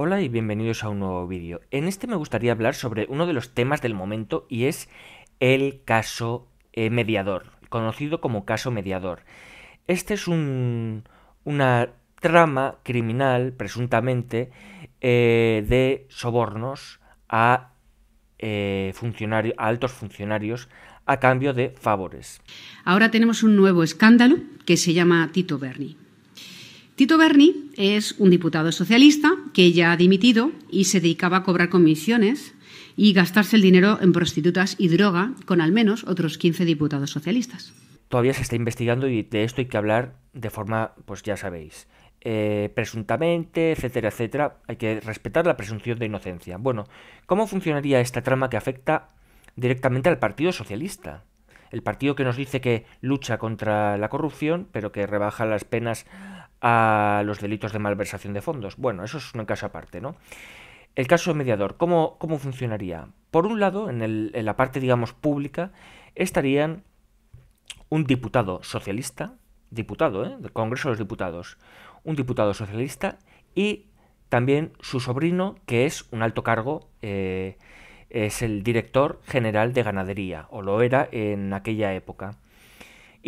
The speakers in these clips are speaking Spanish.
Hola y bienvenidos a un nuevo vídeo. En este me gustaría hablar sobre uno de los temas del momento y es el caso eh, mediador, conocido como caso mediador. Este es un, una trama criminal, presuntamente, eh, de sobornos a, eh, a altos funcionarios a cambio de favores. Ahora tenemos un nuevo escándalo que se llama Tito Berni. Tito Berni es un diputado socialista que ya ha dimitido y se dedicaba a cobrar comisiones y gastarse el dinero en prostitutas y droga con al menos otros 15 diputados socialistas. Todavía se está investigando y de esto hay que hablar de forma, pues ya sabéis, eh, presuntamente, etcétera, etcétera. Hay que respetar la presunción de inocencia. Bueno, ¿cómo funcionaría esta trama que afecta directamente al Partido Socialista? El partido que nos dice que lucha contra la corrupción, pero que rebaja las penas a los delitos de malversación de fondos. Bueno, eso es un caso aparte, ¿no? El caso mediador, ¿cómo, cómo funcionaría? Por un lado, en, la parte, digamos, pública, estarían un diputado socialista, diputado, ¿eh? del Congreso de los Diputados, un diputado socialista y también su sobrino, que es un alto cargo, eh, es el director general de ganadería, o lo era en aquella época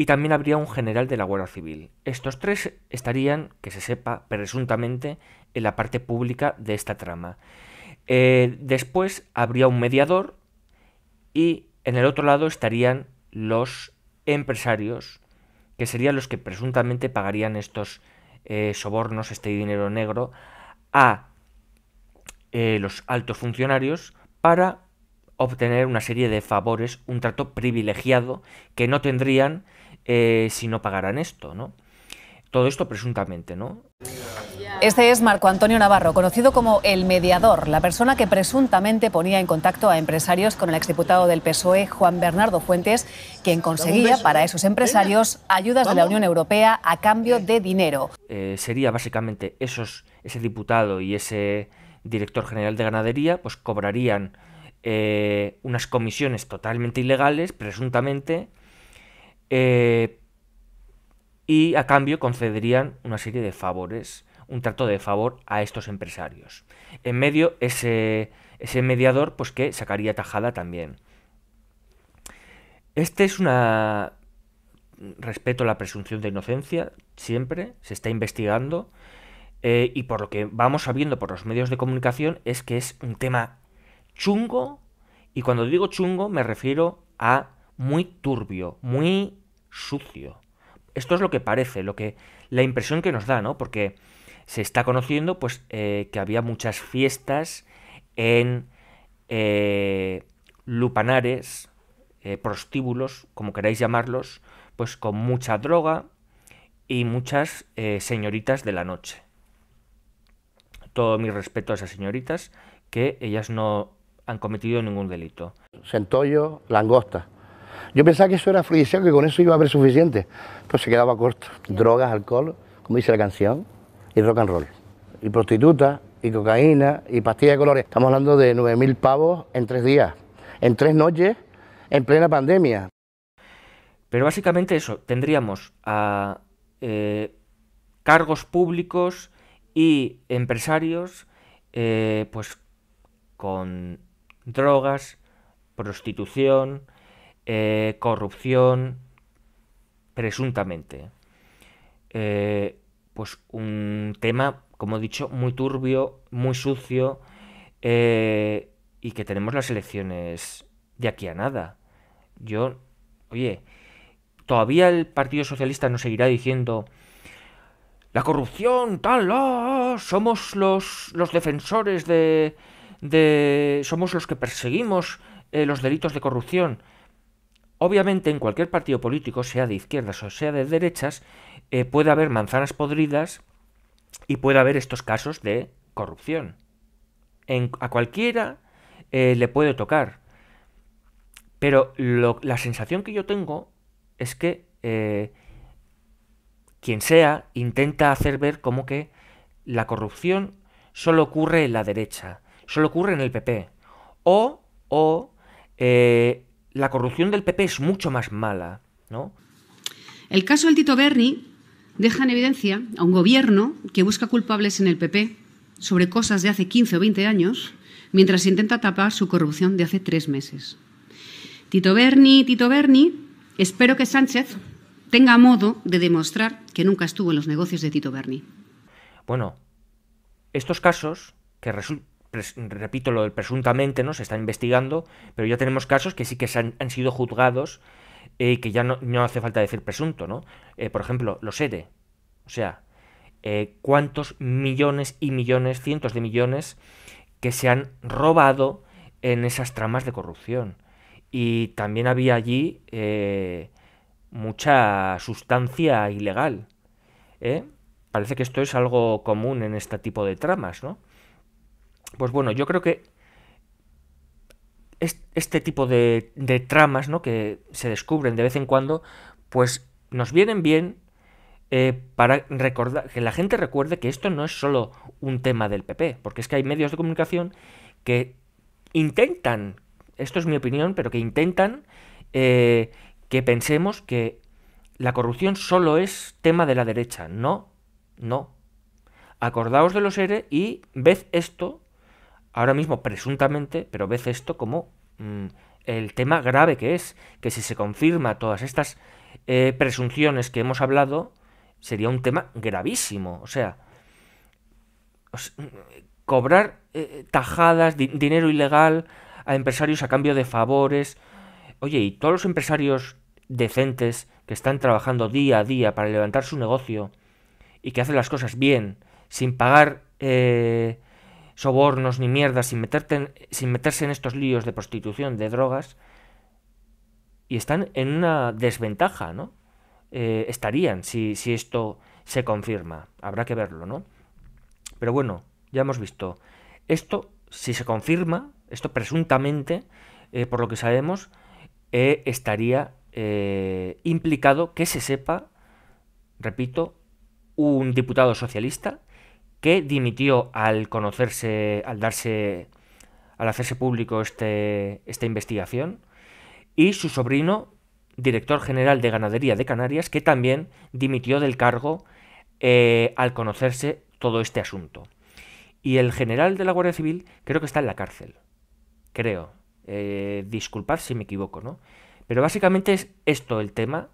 y también habría un general de la Guardia Civil. Estos tres estarían, que se sepa, presuntamente en la parte pública de esta trama. Eh, después habría un mediador y en el otro lado estarían los empresarios, que serían los que presuntamente pagarían estos eh, sobornos, este dinero negro, a eh, los altos funcionarios para obtener una serie de favores, un trato privilegiado que no tendrían eh, si no pagaran esto, ¿no? Todo esto presuntamente, ¿no? Este es Marco Antonio Navarro, conocido como el mediador, la persona que presuntamente ponía en contacto a empresarios con el exdiputado del PSOE, Juan Bernardo Fuentes, quien conseguía para esos empresarios ayudas de la Unión Europea a cambio de dinero. Eh, sería básicamente esos, ese diputado y ese director general de ganadería, pues cobrarían eh, unas comisiones totalmente ilegales, presuntamente, eh, y a cambio concederían una serie de favores, un trato de favor a estos empresarios. En medio ese, ese mediador pues que sacaría tajada también. Este es una... Respeto la presunción de inocencia, siempre se está investigando eh, y por lo que vamos sabiendo por los medios de comunicación es que es un tema chungo y cuando digo chungo me refiero a muy turbio, muy sucio. Esto es lo que parece, lo que la impresión que nos da, ¿no? Porque se está conociendo, pues, eh, que había muchas fiestas en eh, lupanares, eh, prostíbulos, como queráis llamarlos, pues con mucha droga y muchas señoritas de la noche. Todo mi respeto a esas señoritas, que ellas no han cometido ningún delito. Centollo, langosta. Yo pensaba que eso era afrodisíaco, que con eso iba a haber suficiente, Pues se quedaba corto. Drogas, alcohol, como dice la canción, y rock and roll. Y prostitutas, y cocaína, y pastillas de colores. Estamos hablando de 9.000 pavos en tres días, en tres noches, en plena pandemia. Pero básicamente eso, tendríamos a eh, cargos públicos y empresarios eh, pues con drogas, prostitución, eh, corrupción, presuntamente. Eh, pues un tema, como he dicho, muy turbio, muy sucio, eh, y que tenemos las elecciones de aquí a nada. Yo, oye, todavía el Partido Socialista nos seguirá diciendo la corrupción, tal, ah, ah, somos los, defensores de, de... somos los que perseguimos los delitos de corrupción. Obviamente en cualquier partido político, sea de izquierdas o sea de derechas, eh, puede haber manzanas podridas y puede haber estos casos de corrupción. a cualquiera eh, le puede tocar. Pero la sensación que yo tengo es que eh, quien sea intenta hacer ver como que la corrupción solo ocurre en la derecha, solo ocurre en el PP. O, o la corrupción del PP es mucho más mala, ¿no? El caso del Tito Berni deja en evidencia a un gobierno que busca culpables en el PP sobre cosas de hace 15 o 20 años, mientras intenta tapar su corrupción de hace tres meses. Tito Berni, Tito Berni, espero que Sánchez tenga modo de demostrar que nunca estuvo en los negocios de Tito Berni. Bueno, estos casos que, resultan repito lo del presuntamente, ¿no? Se está investigando, pero ya tenemos casos que sí que han, sido juzgados y eh, que ya no, hace falta decir presunto, ¿no? Eh, por ejemplo, los ERE. E. O sea, eh, cuántos millones y millones, cientos de millones que se han robado en esas tramas de corrupción. Y también había allí mucha sustancia ilegal. Parece que esto es algo común en este tipo de tramas, ¿no? Pues bueno, yo creo que este tipo de, tramas ¿no? que se descubren de vez en cuando, pues nos vienen bien eh, para recordar, que la gente recuerde que esto no es solo un tema del PP, porque es que hay medios de comunicación que intentan, esto es mi opinión, pero que intentan eh, que pensemos que la corrupción solo es tema de la derecha. No, no. Acordaos de los ERE y ved esto ahora mismo presuntamente, pero ves esto como mm, el tema grave que es, que si se confirma todas estas eh, presunciones que hemos hablado, sería un tema gravísimo. O sea, mm, cobrar eh, tajadas, de dinero ilegal a empresarios a cambio de favores. Oye, y todos los empresarios decentes que están trabajando día a día para levantar su negocio y que hacen las cosas bien, sin pagar eh, sobornos ni mierdas, sin, sin meterse en estos líos de prostitución, de drogas, y están en una desventaja, ¿no? Eh, estarían si, esto se confirma. Habrá que verlo, ¿no? Pero bueno, ya hemos visto. Esto, si se confirma, esto presuntamente, eh, por lo que sabemos, eh, estaría implicado que se sepa, repito, un diputado socialista que dimitió al conocerse, al darse, al hacerse público este, esta investigación, y su sobrino, director general de ganadería de Canarias, que también dimitió del cargo eh, al conocerse todo este asunto. Y el general de la Guardia Civil creo que está en la cárcel, creo. Eh, disculpad si me equivoco, ¿no? Pero básicamente es esto el tema.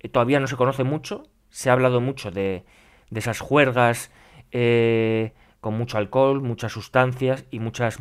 Eh, todavía no se conoce mucho, se ha hablado mucho de, de esas juergas eh, con mucho alcohol, muchas sustancias y muchas,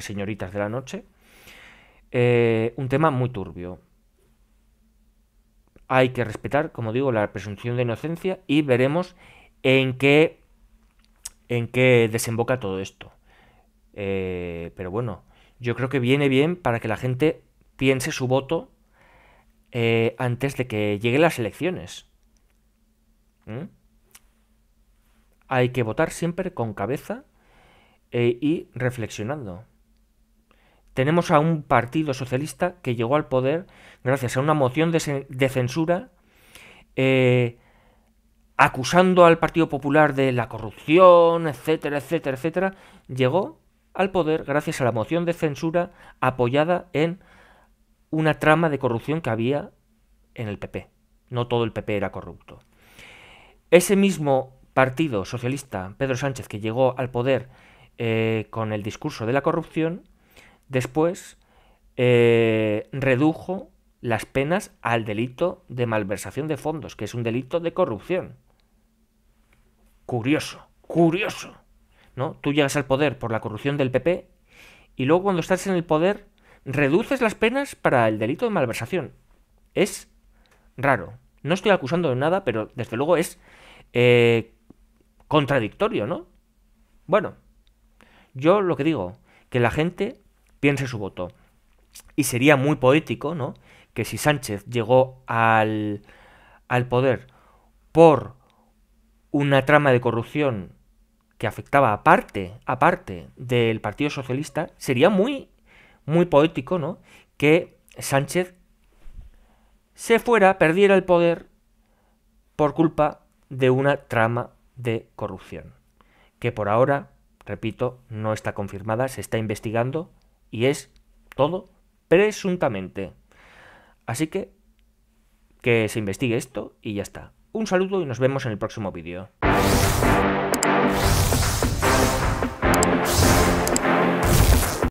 señoritas de la noche. Eh, un tema muy turbio. Hay que respetar, como digo, la presunción de inocencia y veremos en qué, en qué desemboca todo esto. Eh, pero bueno, yo creo que viene bien para que la gente piense su voto antes de que lleguen las elecciones. ¿Mm? hay que votar siempre con cabeza eh, y reflexionando. Tenemos a un partido socialista que llegó al poder gracias a una moción de, censura eh, acusando al Partido Popular de la corrupción, etcétera, etcétera, etcétera. Llegó al poder gracias a la moción de censura apoyada en una trama de corrupción que había en el PP. No todo el PP era corrupto. Ese mismo Partido Socialista Pedro Sánchez, que llegó al poder eh, con el discurso de la corrupción, después eh, redujo las penas al delito de malversación de fondos, que es un delito de corrupción. Curioso, curioso. ¿no? Tú llegas al poder por la corrupción del PP y luego cuando estás en el poder reduces las penas para el delito de malversación. Es raro. No estoy acusando de nada, pero desde luego es eh, contradictorio, ¿no? Bueno, yo lo que digo, que la gente piense su voto. Y sería muy poético, ¿no? Que si Sánchez llegó al, al poder por una trama de corrupción que afectaba a parte del Partido Socialista, sería muy, muy poético, ¿no? Que Sánchez se fuera, perdiera el poder por culpa de una trama de corrupción, que por ahora, repito, no está confirmada, se está investigando y es todo presuntamente. Así que que se investigue esto y ya está. Un saludo y nos vemos en el próximo vídeo.